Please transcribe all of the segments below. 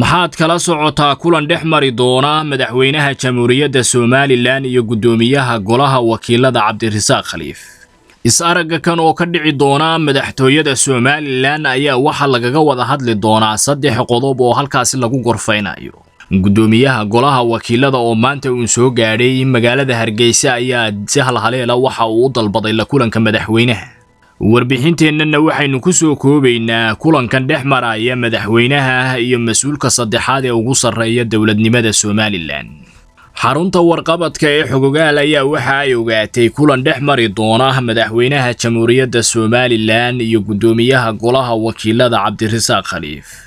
maxaad kala socotaa kulan dhex mari doona madaxweynaha jamhuuriyadda somalilan iyo guddoomiyaha golaha wakiilada cabdirasaaq khaliif is-aragga kan oo ka dhici doona madaxtooyada somalilan ayaa waxaa lagaga wada hadli doonaa saddex qodob oo halkaasi lagu gorfaynayo guddoomiyaha golaha wakiilada oo maanta uun soo gaadhay magaalada hargeysa ayaa si halhaleela waxa uu u dalbaday la kulanka madaxweynaha warbixinteennana waxaynu ku soo koobaynaa kulankan dhex maraya madaxweynaha ah iyo mas-uulka saddexaad ee ugu sarreeya dowladnimada somalilan xarunta warqabadka ee xogogaal ayaa waxa ay ogaatay kulan dhex mari doona madaxweynaha jamhuuriyadda somalilan iyo guddoomiyaha golaha wakiilada cabdirasaaq khaliif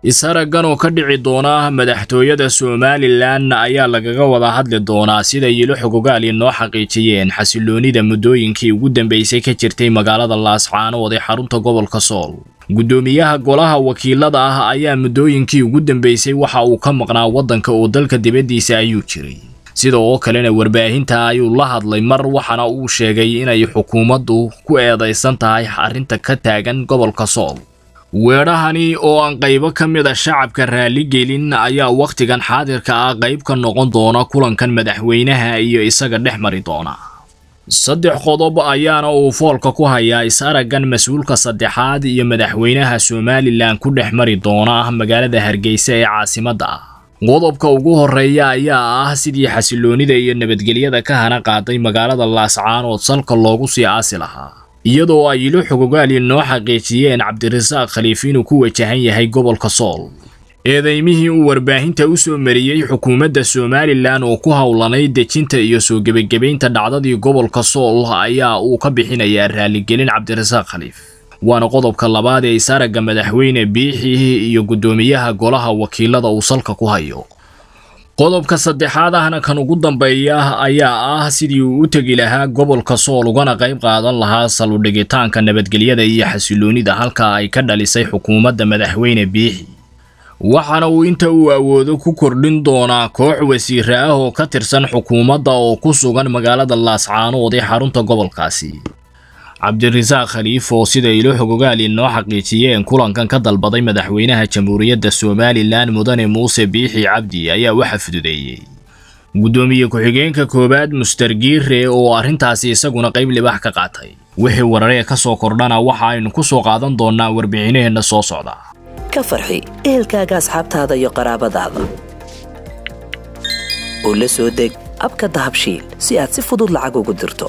isharagan oo ka dhici doona madaxtooyada somalilan ayaa lagaga wada hadli doonaa sida yilo xogogaali noo xaqiijiyeen xasiloonida muddooyinkii ugu dambeysay ka jirtay magaalada laascaanood ee xarunta gobolka sool guddoomiyaha golaha wakiilada ah ayaa muddooyinkii ugu dambeysay waxa uu ka maqnaa waddanka oo dalka dibaddiisa ayuu jiray sida oo kalena warbaahinta ayuu la hadlay mar waxaana uu sheegay inay xukuumaddu ku eedaysan tahay arrinta ka taagan gobolka sool weerahani oo aan qaybo ka mid a ah shacabka raaligelin ayaa wakhtigan xaadirka ah qayb ka noqon doona kulankan madaxweynaha iyo isaga dhex mari doona saddex qodob ayaana uu foolka ku hayaa is-araggan mas-uulka saddexaad iyo madaxweynaha somalilan ku dhex mari doona ah magaalada hargeysa ee caasimadda ah qodobka ugu horeeya ayaa ah sidii xasiloonida iyo nabadgelyada ka hana qaaday magaalada laascaanood salka loogu sii aasi lahaa iyadoo ay ilo xogogaali noo xaqiijiyeen cabdirasaaq khaliif inuu ku wajahan yahay gobolka sool eedaymihii uu warbaahinta u soo mariyey xukuumadda somalilan oo ku howlanay dejinta iyo soo gebagebaynta dhacdadii gobolka sool ayaa uu ka bixinayaa raaligelin cabdirasaaq khaliif waana qodobka labaad ee isaaraga madaxweyne biixi iyo guddoomiyaha golaha wakiilada uu salka ku hayo qodobka saddexaad ahna kan ugu dambeeya ayaa ah sidii uu u tegi lahaa gobolka sool ugana qayb qaadan lahaa saludhigitaanka nabadgelyada iyo xasiloonida halka ay ka dhalisay xukuumadda madaxweyne biixi waxaana uu inta uu awoodo ku kordhin doonaa koox wasiire ah oo ka tirsan xukuumadda oo ku sugan magaalada laascaanood ee xarunta gobolkaasi cabdirasaaq khaliif oo sida ilo xogogaal inoo xaqiijiyeen kulankan ka dalbaday madaxweynaha jamhuuriyadda somalilan mudane muuse biixi cabdi ayaa waxa fududeeyey guddoomiye ku-xigeenka koowaad muster giire oo arrintaasi isaguna qayb libax ka qaatay wixii wararee ka soo kordhana waxa aynu ku soo qaadan doonnaa warbixinaheenna soo socda ka farxi ehelkaaga asxaabtaada iyo qaraabadaada oo la soo deg abka dahabshiil si aad si fudud lacag ugu dirto